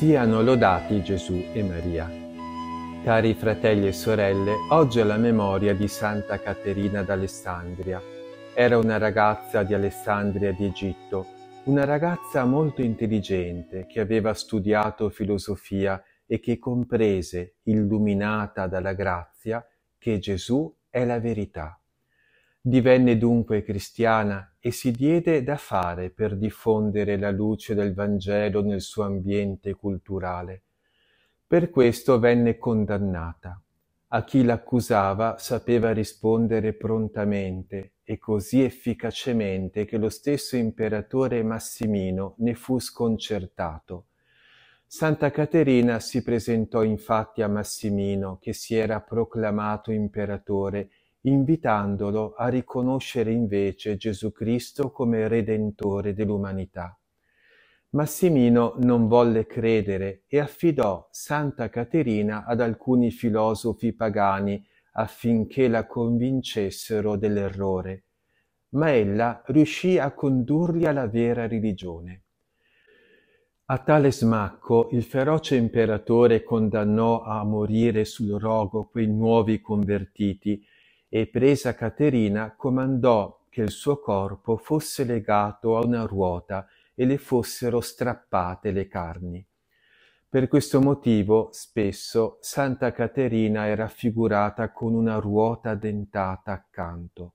Siano lodati Gesù e Maria. Cari fratelli e sorelle, oggi è la memoria di Santa Caterina d'Alessandria. Era una ragazza di Alessandria di Egitto, una ragazza molto intelligente che aveva studiato filosofia e che comprese, illuminata dalla grazia, che Gesù è la verità. Divenne dunque cristiana e si diede da fare per diffondere la luce del Vangelo nel suo ambiente culturale. Per questo venne condannata. A chi l'accusava sapeva rispondere prontamente e così efficacemente che lo stesso imperatore Massimino ne fu sconcertato. Santa Caterina si presentò infatti a Massimino, che si era proclamato imperatore, invitandolo a riconoscere invece Gesù Cristo come Redentore dell'umanità. Massimino non volle credere e affidò Santa Caterina ad alcuni filosofi pagani affinché la convincessero dell'errore, ma ella riuscì a condurli alla vera religione. A tale smacco il feroce imperatore condannò a morire sul rogo quei nuovi convertiti e presa Caterina comandò che il suo corpo fosse legato a una ruota e le fossero strappate le carni. Per questo motivo, spesso, Santa Caterina è raffigurata con una ruota dentata accanto.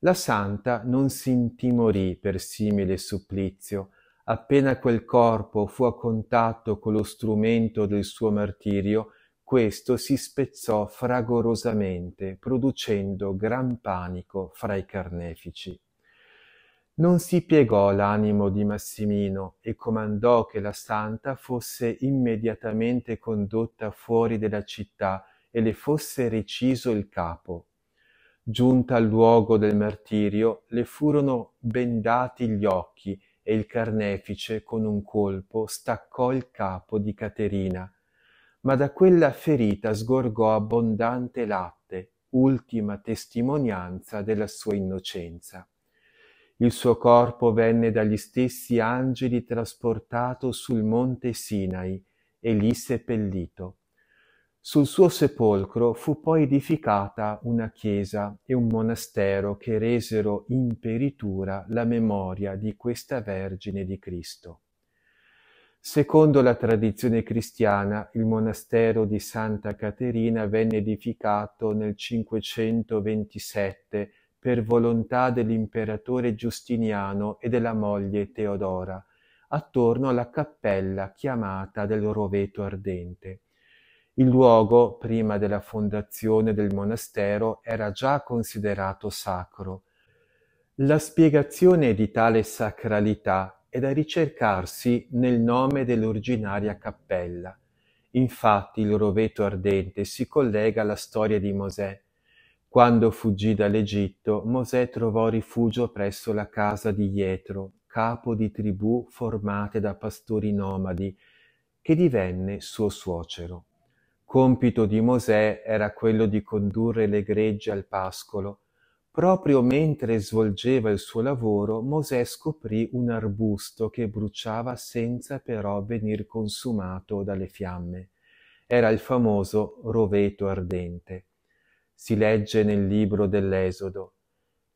La santa non si intimorì per simile supplizio, appena quel corpo fu a contatto con lo strumento del suo martirio, questo si spezzò fragorosamente, producendo gran panico fra i carnefici. Non si piegò l'animo di Massimino e comandò che la santa fosse immediatamente condotta fuori della città e le fosse reciso il capo. Giunta al luogo del martirio, le furono bendati gli occhi e il carnefice, con un colpo, staccò il capo di Caterina ma da quella ferita sgorgò abbondante latte, ultima testimonianza della sua innocenza. Il suo corpo venne dagli stessi angeli trasportato sul monte Sinai e lì seppellito. Sul suo sepolcro fu poi edificata una chiesa e un monastero che resero in peritura la memoria di questa Vergine di Cristo. Secondo la tradizione cristiana, il monastero di Santa Caterina venne edificato nel 527 per volontà dell'imperatore Giustiniano e della moglie Teodora, attorno alla cappella chiamata del Roveto Ardente. Il luogo, prima della fondazione del monastero, era già considerato sacro. La spiegazione di tale sacralità è da ricercarsi nel nome dell'originaria cappella. Infatti il roveto ardente si collega alla storia di Mosè. Quando fuggì dall'Egitto, Mosè trovò rifugio presso la casa di Jetro, capo di tribù formate da pastori nomadi, che divenne suo suocero. Compito di Mosè era quello di condurre le gregge al pascolo, Proprio mentre svolgeva il suo lavoro, Mosè scoprì un arbusto che bruciava senza però venir consumato dalle fiamme. Era il famoso roveto ardente. Si legge nel libro dell'Esodo.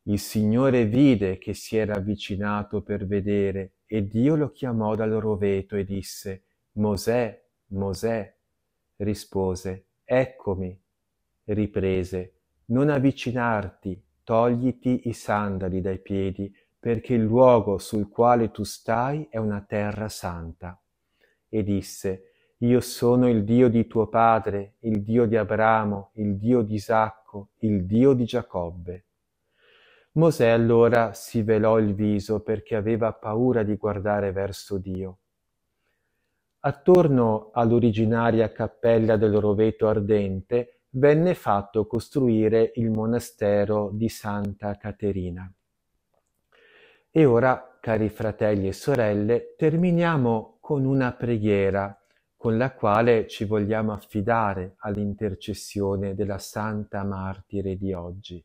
Il Signore vide che si era avvicinato per vedere e Dio lo chiamò dal roveto e disse Mosè, Mosè. Rispose, eccomi. Riprese, non avvicinarti, togliti i sandali dai piedi, perché il luogo sul quale tu stai è una terra santa. E disse, Io sono il Dio di tuo padre, il Dio di Abramo, il Dio di Isacco, il Dio di Giacobbe. Mosè allora si velò il viso perché aveva paura di guardare verso Dio. Attorno all'originaria cappella del roveto ardente venne fatto costruire il monastero di Santa Caterina. E ora, cari fratelli e sorelle, terminiamo con una preghiera con la quale ci vogliamo affidare all'intercessione della Santa Martire di oggi.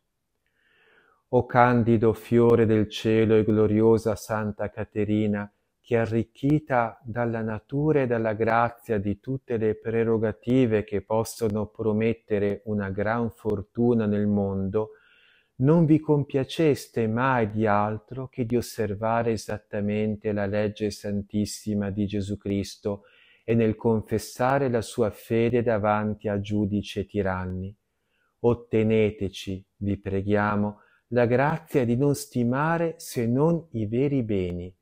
O candido fiore del cielo e gloriosa Santa Caterina, che arricchita dalla natura e dalla grazia di tutte le prerogative che possono promettere una gran fortuna nel mondo, non vi compiaceste mai di altro che di osservare esattamente la legge santissima di Gesù Cristo e nel confessare la sua fede davanti a giudici e tiranni. Otteneteci, vi preghiamo, la grazia di non stimare se non i veri beni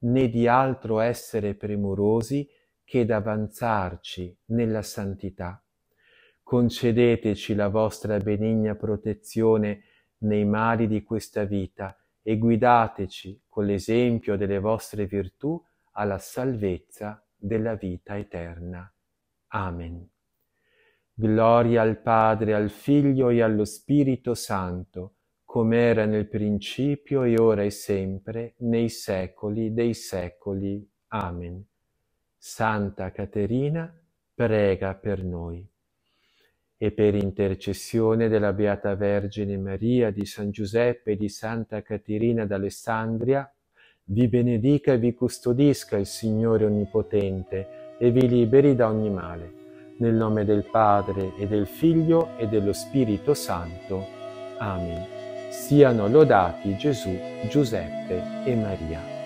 né di altro essere premurosi che d'avanzarci nella santità. Concedeteci la vostra benigna protezione nei mali di questa vita e guidateci con l'esempio delle vostre virtù alla salvezza della vita eterna. Amen. Gloria al Padre, al Figlio e allo Spirito Santo, come era nel principio e ora e sempre, nei secoli dei secoli. Amen. Santa Caterina, prega per noi. E per intercessione della Beata Vergine Maria, di San Giuseppe e di Santa Caterina d'Alessandria, vi benedica e vi custodisca il Signore Onnipotente e vi liberi da ogni male. Nel nome del Padre e del Figlio e dello Spirito Santo. Amen. Siano lodati Gesù, Giuseppe e Maria.